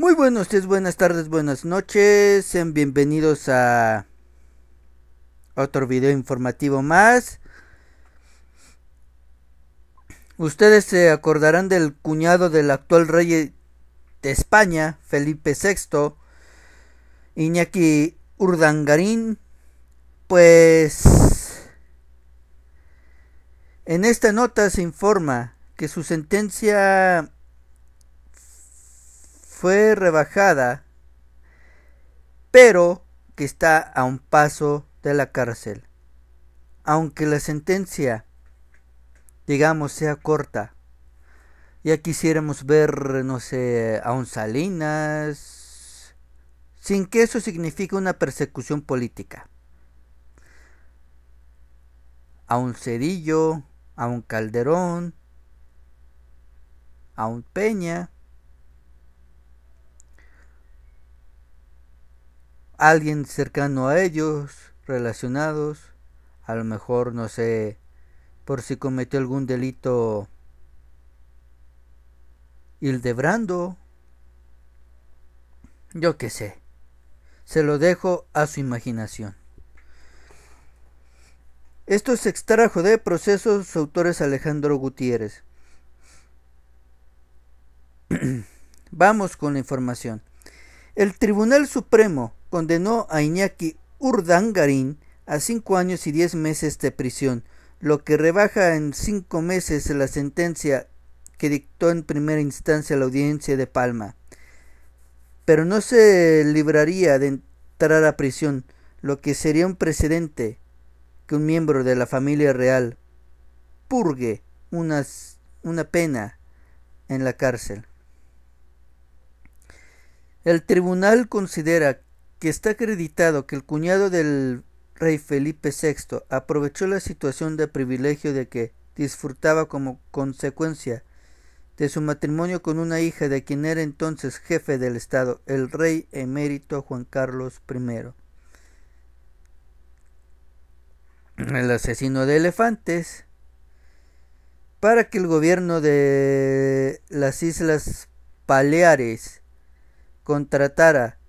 Muy buenos días, buenas tardes, buenas noches. Sean bienvenidos a otro video informativo más. Ustedes se acordarán del cuñado del actual rey de España, Felipe VI, Iñaki Urdangarín. Pues en esta nota se informa que su sentencia fue rebajada, pero que está a un paso de la cárcel. Aunque la sentencia, digamos, sea corta, ya quisiéramos ver, no sé, a un Salinas, sin que eso signifique una persecución política. A un Cedillo, a un Calderón, a un Peña, alguien cercano a ellos, relacionados, a lo mejor, no sé, por si cometió algún delito Hildebrando, yo qué sé, se lo dejo a su imaginación. Esto se extrajo de procesos autores Alejandro Gutiérrez. Vamos con la información. El Tribunal Supremo condenó a Iñaki Urdangarín a cinco años y diez meses de prisión, lo que rebaja en cinco meses la sentencia que dictó en primera instancia la audiencia de Palma. Pero no se libraría de entrar a prisión, lo que sería un precedente que un miembro de la familia real purgue una, una pena en la cárcel. El tribunal considera que está acreditado que el cuñado del rey Felipe VI aprovechó la situación de privilegio de que disfrutaba como consecuencia de su matrimonio con una hija de quien era entonces jefe del Estado, el rey emérito Juan Carlos I. El asesino de elefantes, para que el gobierno de las Islas Baleares contratara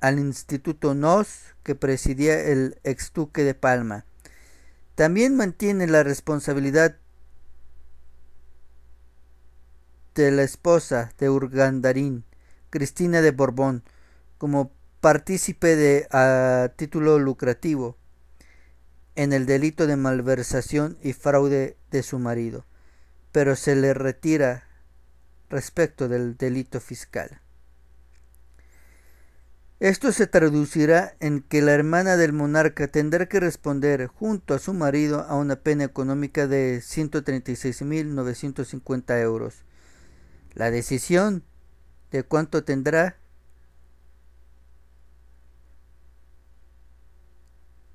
al Instituto NOS que presidía el exduque de Palma. También mantiene la responsabilidad de la esposa de Urgandarín, Cristina de Borbón, como partícipe de a título lucrativo en el delito de malversación y fraude de su marido, pero se le retira respecto del delito fiscal. Esto se traducirá en que la hermana del monarca tendrá que responder junto a su marido a una pena económica de 136.950 euros. La decisión de cuánto tendrá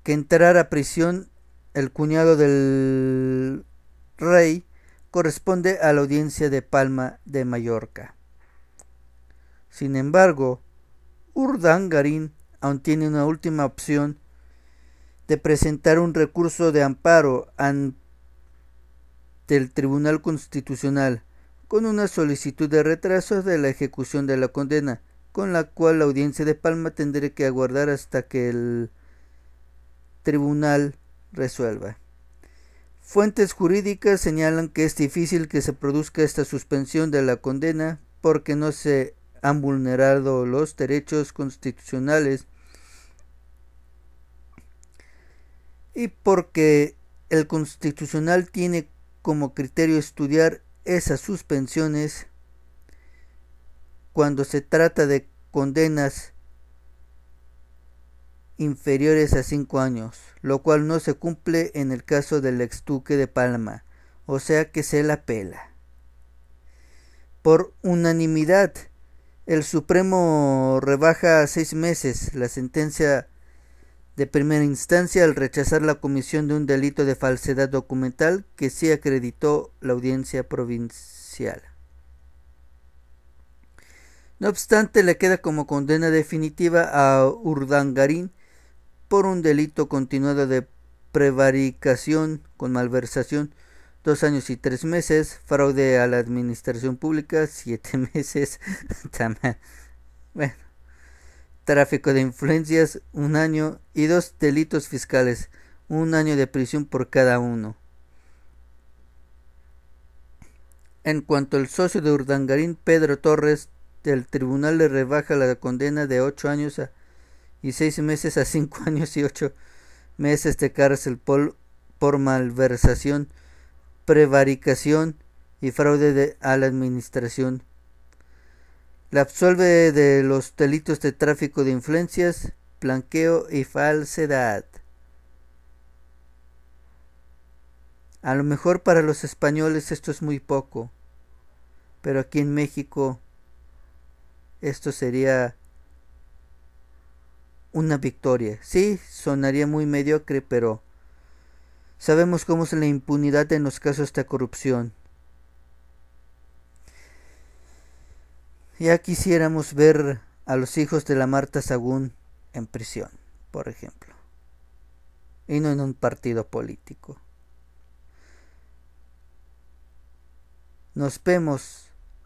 que entrar a prisión el cuñado del rey corresponde a la audiencia de Palma de Mallorca. Sin embargo, Garín aún tiene una última opción de presentar un recurso de amparo ante el Tribunal Constitucional con una solicitud de retraso de la ejecución de la condena, con la cual la audiencia de Palma tendrá que aguardar hasta que el tribunal resuelva. Fuentes jurídicas señalan que es difícil que se produzca esta suspensión de la condena porque no se han vulnerado los derechos constitucionales y porque el constitucional tiene como criterio estudiar esas suspensiones cuando se trata de condenas inferiores a cinco años, lo cual no se cumple en el caso del extuque de Palma, o sea que se la pela. Por unanimidad, el Supremo rebaja a seis meses la sentencia de primera instancia al rechazar la comisión de un delito de falsedad documental que sí acreditó la audiencia provincial. No obstante, le queda como condena definitiva a Urdangarín por un delito continuado de prevaricación con malversación dos años y tres meses, fraude a la administración pública, siete meses, bueno, tráfico de influencias, un año y dos delitos fiscales, un año de prisión por cada uno. En cuanto al socio de Urdangarín, Pedro Torres, el tribunal le rebaja la condena de ocho años y seis meses a cinco años y ocho meses de cárcel por malversación prevaricación y fraude de, a la administración. La absuelve de los delitos de tráfico de influencias, blanqueo y falsedad. A lo mejor para los españoles esto es muy poco, pero aquí en México esto sería una victoria. Sí, sonaría muy mediocre, pero Sabemos cómo es la impunidad en los casos de corrupción. Ya quisiéramos ver a los hijos de la Marta Sagún en prisión, por ejemplo, y no en un partido político. Nos vemos.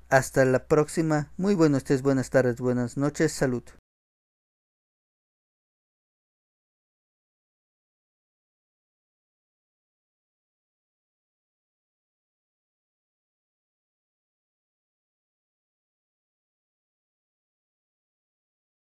Hasta la próxima. Muy buenos días, buenas tardes, buenas noches. Salud.